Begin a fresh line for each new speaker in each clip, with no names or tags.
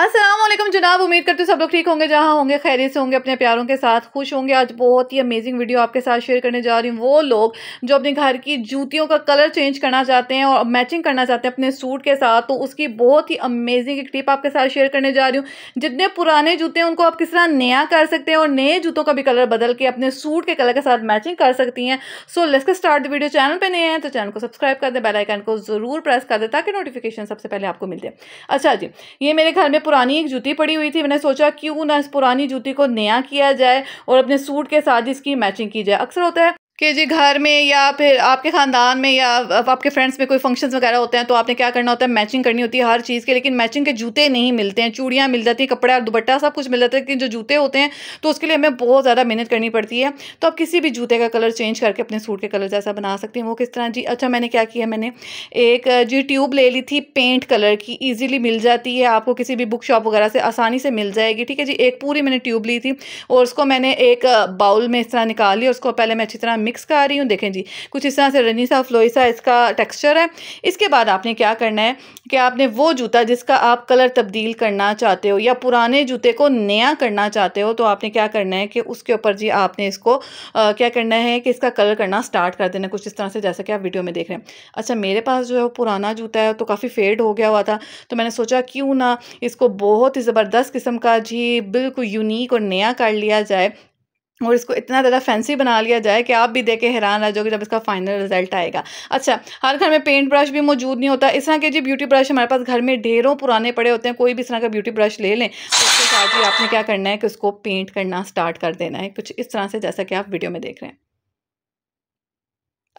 असलम जनाब उम्मीद करते सब लोग ठीक होंगे जहाँ होंगे खैरियत से होंगे अपने प्यारों के साथ खुश होंगे आज बहुत ही अमेजिंग वीडियो आपके साथ शेयर करने जा रही हूँ वो लोग जो अपने घर की जूतियों का कलर चेंज करना चाहते हैं और मैचिंग करना चाहते हैं अपने सूट के साथ तो उसकी बहुत ही अमेजिंग एक टिप आपके साथ शेयर करने जा रही हूँ जितने पुराने जूते हैं उनको आप किस तरह नया कर सकते हैं और नए जूतों का भी कलर बदल के अपने सूट के कलर के साथ मैचिंग कर सकती हैं so let's get start the video channel पर नए हैं तो चैनल को सब्सक्राइब कर दें बेलाइकन को ज़रूर प्रेस कर दें ताकि नोटिफिकेशन सबसे पहले आपको मिल जाए अच्छा जी ये मेरे घर में पुरानी एक जूती पड़ी हुई थी मैंने सोचा क्यों ना इस पुरानी जूती को नया किया जाए और अपने सूट के साथ इसकी मैचिंग की जाए अक्सर होता है कि जी घर में या फिर आपके ख़ानदान में या आपके फ्रेंड्स में कोई फंक्शंस वगैरह होते हैं तो आपने क्या करना होता है मैचिंग करनी होती है हर चीज़ के लेकिन मैचिंग के जूते नहीं मिलते हैं चूड़ियाँ मिल जाती हैं कपड़ा दुपट्टा सब कुछ मिल जाता है लेकिन जो जूते होते हैं तो उसके लिए हमें बहुत ज़्यादा मेहनत करनी पड़ती है तो आप किसी भी जूते का कलर चेंज करके अपने सूट के कलर जैसा बना सकते हैं वो किस तरह जी अच्छा मैंने क्या किया मैंने एक जी ट्यूब ले ली थी पेंट कलर की ईजिली मिल जाती है आपको किसी भी बुक शॉप वगैरह से आसानी से मिल जाएगी ठीक है जी एक पूरी मैंने ट्यूब ली थी और उसको मैंने एक बाउल में इस तरह निकाली और उसको पहले मैं अच्छी तरह मिक्स कर रही हूँ देखें जी कुछ इस तरह से रनी सा फ्लोई सा इसका टेक्स्चर है इसके बाद आपने क्या करना है कि आपने वो जूता जिसका आप कलर तब्दील करना चाहते हो या पुराने जूते को नया करना चाहते हो तो आपने क्या करना है कि उसके ऊपर जी आपने इसको आ, क्या करना है कि इसका कलर करना स्टार्ट कर देना कुछ इस तरह से जैसा कि आप वीडियो में देख रहे हैं अच्छा मेरे पास जो है वो पुराना जूता है तो काफ़ी फेड हो गया हुआ था तो मैंने सोचा क्यों ना इसको बहुत ही ज़बरदस्त किस्म का जी बिल्कुल यूनिक और नया कर लिया जाए और इसको इतना ज़्यादा फैंसी बना लिया जाए कि आप भी देख के हैरान रह जाओगे जब इसका फाइनल रिजल्ट आएगा अच्छा हर घर में पेंट ब्रश भी मौजूद नहीं होता इस तरह के जी ब्यूटी ब्रश हमारे पास घर में ढेरों पुराने पड़े होते हैं कोई भी इस तरह का ब्यूटी ब्रश ले लें तो उसके साथ ही आपने क्या करना है कि उसको पेंट करना स्टार्ट कर देना है कुछ इस तरह से जैसा कि आप वीडियो में देख रहे हैं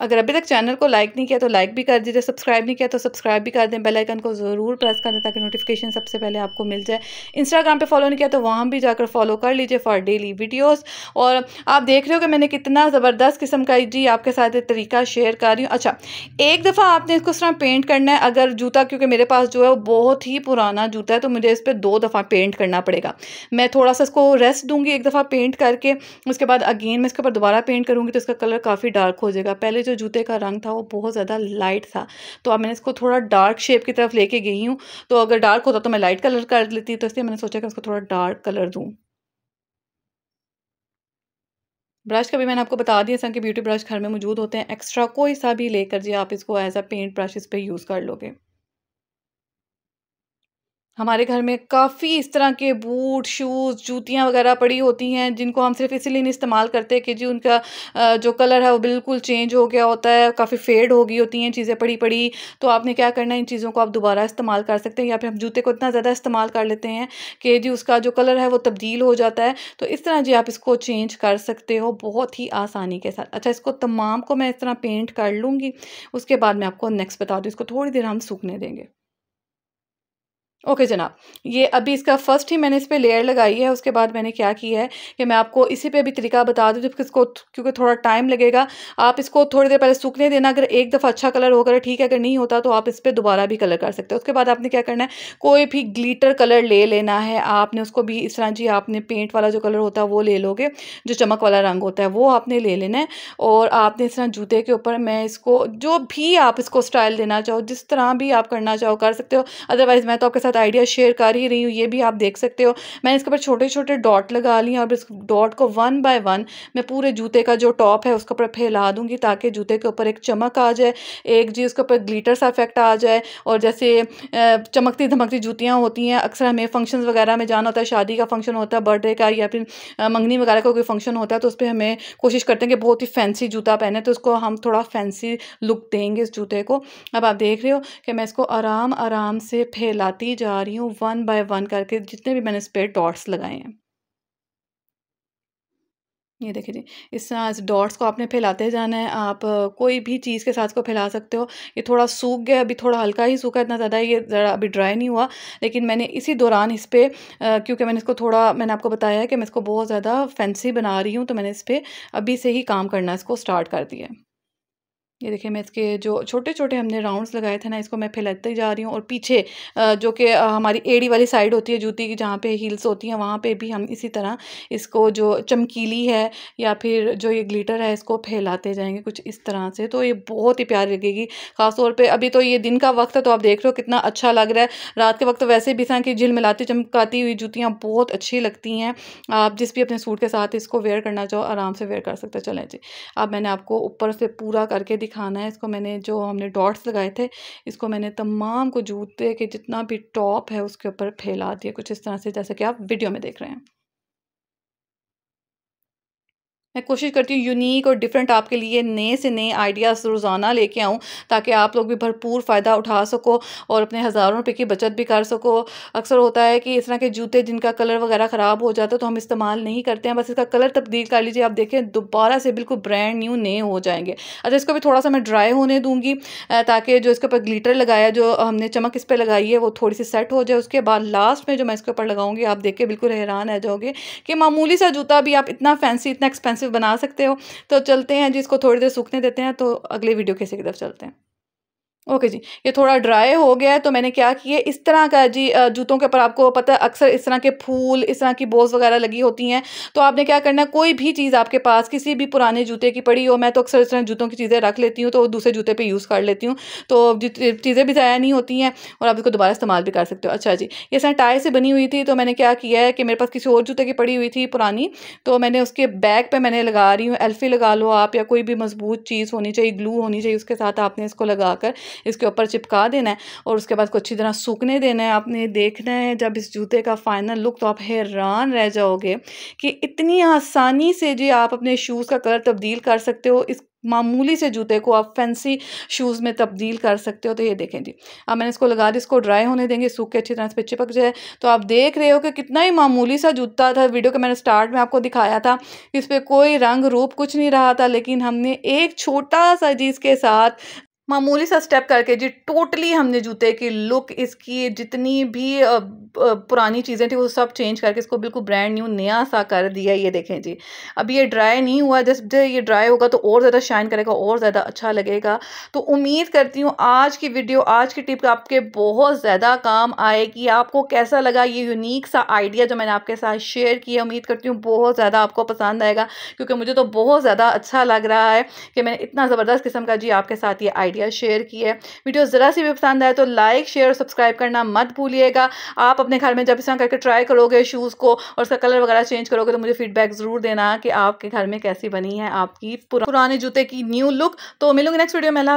अगर अभी तक चैनल को लाइक नहीं किया तो लाइक भी कर दीजिए सब्सक्राइब नहीं किया तो सब्सक्राइब भी कर दें बेल आइकन को ज़रूर प्रेस कर दें ताकि नोटिफिकेशन सबसे पहले आपको मिल जाए इंस्टाग्राम पे फॉलो नहीं किया तो वहाँ भी जाकर फॉलो कर लीजिए फॉर डेली वीडियोस और आप देख रहे हो कि मैंने कितना ज़बरदस्त किस्म का जी आपके साथ तरीका शेयर कर रही हूँ अच्छा एक दफ़ा आपने इसको इस तरह पेंट करना है अगर जूता क्योंकि मेरे पास जो है वो बहुत ही पुराना जूता है तो मुझे इस पर दो दफ़ा पेंट करना पड़ेगा मैं थोड़ा सा इसको रेस्ट दूँगी एक दफ़ा पेंट करके उसके बाद अगेन मैं इसके ऊपर दोबारा पेंट करूँगी तो इसका कलर काफ़ी डार्क हो जाएगा पहले जो जो जूते का रंग था वो बहुत ज़्यादा लाइट था तो अब मैंने इसको थोड़ा डार्क शेप की तरफ लेके गई हूँ तो अगर डार्क होता तो मैं लाइट कलर कर लेती तो इसलिए मैंने सोचा कि उसको थोड़ा डार्क कलर दूँ ब्रश का भी मैंने आपको बता दिया सर कि ब्यूटी ब्रश घर में मौजूद होते हैं एक्स्ट्रा कोई सा भी लेकर जी आप इसको एज अ पेंट ब्रश इस यूज़ कर लोगे हमारे घर में काफ़ी इस तरह के बूट शूज़ जूतियाँ वगैरह पड़ी होती हैं जिनको हम सिर्फ इसीलिए नहीं इस्तेमाल करते कि जी उनका जो कलर है वो बिल्कुल चेंज हो गया होता है काफ़ी फेड हो गई होती हैं चीज़ें पड़ी पड़ी तो आपने क्या करना है इन चीज़ों को आप दोबारा इस्तेमाल कर सकते हैं या फिर हम जूते को इतना ज़्यादा इस्तेमाल कर लेते हैं कि जी उसका जो कलर है वो तब्दील हो जाता है तो इस तरह जी आप इसको चेंज कर सकते हो बहुत ही आसानी के साथ अच्छा इसको तमाम को मैं इस तरह पेंट कर लूँगी उसके बाद मैं आपको नेक्स्ट बता दूँ इसको थोड़ी देर हम सूखने देंगे ओके okay जनाब ये अभी इसका फर्स्ट ही मैंने इस पर लेयर लगाई है उसके बाद मैंने क्या किया है कि मैं आपको इसी पे अभी तरीका बता दूँ जब इसको क्योंकि थोड़ा टाइम लगेगा आप इसको थोड़ी देर पहले सूखने देना अगर एक दफ़ा अच्छा कलर होकर ठीक है अगर नहीं होता तो आप इस पर दोबारा भी कलर कर सकते हो उसके बाद आपने क्या करना है कोई भी ग्लीटर कलर ले लेना है आपने उसको भी इस तरह जी आपने पेंट वाला जो कलर होता है वो ले लोगे जो चमक वाला रंग होता है वो आपने ले लेना है और आपने इस तरह जूते के ऊपर मैं इसको जो भी आप इसको स्टाइल देना चाहो जिस तरह भी आप करना चाहो कर सकते हो अदरवाइज़ मैं तो आपके साथ साथ आइडिया शेयर कर ही रही हूँ ये भी आप देख सकते हो मैंने इसके ऊपर छोटे छोटे डॉट लगा लिए और इस डॉट को वन बाय वन मैं पूरे जूते का जो टॉप है उसके ऊपर फैला दूँगी ताकि जूते के ऊपर एक चमक आ जाए एक जी उसके ऊपर ग्लीटर सा इफेक्ट आ जाए और जैसे चमकती धमकती जूतियाँ होती हैं अक्सर हमें फंक्शन वगैरह में जाना होता है शादी का फंक्शन होता है बर्थडे का या फिर मंगनी वगैरह का कोई फंक्शन होता है तो उस पर हमें कोशिश करते हैं कि बहुत ही फैंसी जूता पहने तो उसको हम थोड़ा फैंसी लुक देंगे इस जूते को अब आप देख रहे हो कि मैं इसको आराम आराम से फैलाती जा रही हूँ वन बाय वन करके जितने भी मैंने इस पर डॉट्स लगाए हैं ये देखिए जी इस तरह डॉट्स को आपने फैलाते जाना है आप कोई भी चीज़ के साथ को फैला सकते हो ये थोड़ा सूख गया अभी थोड़ा हल्का ही सूखा इतना ज़्यादा ये ज़रा अभी ड्राई नहीं हुआ लेकिन मैंने इसी दौरान इस पर क्योंकि मैंने इसको थोड़ा मैंने आपको बताया है कि मैं इसको बहुत ज़्यादा फैंसी बना रही हूँ तो मैंने इस पर अभी से ही काम करना इसको स्टार्ट कर दिया है ये देखिए मैं इसके जो छोटे छोटे हमने राउंड्स लगाए थे ना इसको मैं फैलाते जा रही हूँ और पीछे जो कि हमारी एड़ी वाली साइड होती है जूती की जहाँ पे हील्स होती हैं वहाँ पे भी हम इसी तरह इसको जो चमकीली है या फिर जो ये ग्लिटर है इसको फैलाते जाएंगे कुछ इस तरह से तो ये बहुत ही प्यारी लगेगी ख़ासतौर पर अभी तो ये दिन का वक्त है तो आप देख रहे हो कितना अच्छा लग रहा है रात के वक्त वैसे भी था कि झिलमिलाती मिलाती चमकाती हुई जूतियाँ बहुत अच्छी लगती हैं आप जिस भी अपने सूट के साथ इसको वेयर करना चाहो आराम से वेयर कर सकते चलें जी अब मैंने आपको ऊपर से पूरा करके खाना है इसको मैंने जो हमने डॉट्स लगाए थे इसको मैंने तमाम को जूते के जितना भी टॉप है उसके ऊपर फैला दिया कुछ इस तरह से जैसे कि आप वीडियो में देख रहे हैं मैं कोशिश करती हूँ यूनिक और डिफरेंट आपके लिए नए से नए आइडियाज़ रोज़ाना लेके आऊँ ताकि आप लोग भी भरपूर फ़ायदा उठा सको और अपने हज़ारों रुपये की बचत भी कर सको अक्सर होता है कि इस तरह के जूते जिनका कलर वगैरह ख़राब हो जाता है तो हम इस्तेमाल नहीं करते हैं बस इसका कलर तब्दील कर लीजिए आप देखें दोबारा से बिल्कुल ब्रांड न्यू नए हो जाएंगे अच्छा इसको भी थोड़ा सा मैं ड्राई होने दूँगी ताकि जो इसके ऊपर ग्लीटर लगाया जो हमने चमक इस पर लगाई है वो थोड़ी सी सेट हो जाए उसके बाद लास्ट में जो मैं इसके ऊपर लगाऊँगी आप देख के बिल्कुल हैरान रह जाओगे कि मामूली सा जूता भी आप इतना फैंसी इतना एक्सपेंसिव से बना सकते हो तो चलते हैं जिसको थोड़ी देर सूखने देते हैं तो अगले वीडियो कैसे की तरफ चलते हैं ओके जी ये थोड़ा ड्राई हो गया है तो मैंने क्या किया इस तरह का जी जूतों के ऊपर आपको पता है अक्सर इस तरह के फूल इस तरह की बोस वगैरह लगी होती हैं तो आपने क्या करना है कोई भी चीज़ आपके पास किसी भी पुराने जूते की पड़ी हो मैं तो अक्सर इस तरह जूतों की चीज़ें रख लेती हूँ तो दूसरे जूते पर यूज़ कर लेती हूँ तो चीज़ें भी ज़ाया नहीं होती हैं और आप इसको दोबारा इस्तेमाल भी कर सकते हो अच्छा जी ये सर टाई से बनी हुई थी तो मैंने क्या किया है कि मेरे पास किसी और जूते की पड़ी हुई थी पुरानी तो मैंने उसके बैग पर मैंने लगा रही हूँ एल्फी लगा लो आप या कोई भी मजबूत चीज़ होनी चाहिए ग्लू होनी चाहिए उसके साथ आपने इसको लगा कर इसके ऊपर चिपका देना है और उसके बाद को अच्छी तरह सूखने देना है आपने देखना है जब इस जूते का फाइनल लुक तो आप हैरान रह जाओगे कि इतनी आसानी से जी आप अपने शूज़ का कलर तब्दील कर सकते हो इस मामूली से जूते को आप फैंसी शूज़ में तब्दील कर सकते हो तो ये देखें जी अब मैंने इसको लगा दी इसको ड्राई होने देंगे सूख के अच्छी तरह से चिपक जाए तो आप देख रहे हो कि कितना ही मामूली सा जूता था वीडियो के मैंने स्टार्ट में आपको दिखाया था इस पर कोई रंग रूप कुछ नहीं रहा था लेकिन हमने एक छोटा सा जी इसके साथ मामूली सा स्टेप करके जी टोटली हमने जूते की लुक इसकी जितनी भी पुरानी चीज़ें थी वो सब चेंज करके इसको बिल्कुल ब्रांड न्यू नया सा कर दिया ये देखें जी अब ये ड्राई नहीं हुआ जब ये ड्राई होगा तो और ज़्यादा शाइन करेगा और ज़्यादा अच्छा लगेगा तो उम्मीद करती हूँ आज की वीडियो आज की टिप आपके बहुत ज़्यादा काम आएगी आपको कैसा लगा ये यूनिक सा आइडिया जो मैंने आपके साथ शेयर किया उम्मीद करती हूँ बहुत ज़्यादा आपको पसंद आएगा क्योंकि मुझे तो बहुत ज़्यादा अच्छा लग रहा है कि मैंने इतना ज़बरदस्त किस्म का जी आपके साथ ये आइडिया किया शेयर किया वीडियो ज़रा सी भी पसंद आए तो लाइक शेयर और सब्सक्राइब करना मत भूलिएगा आप अपने घर में जब इस करके ट्राई करोगे शूज़ को और उसका कलर वगैरह चेंज करोगे तो मुझे फीडबैक ज़रूर देना कि आपके घर में कैसी बनी है आपकी पुराने जूते की न्यू लुक तो मिलूंगी नेक्स्ट वीडियो में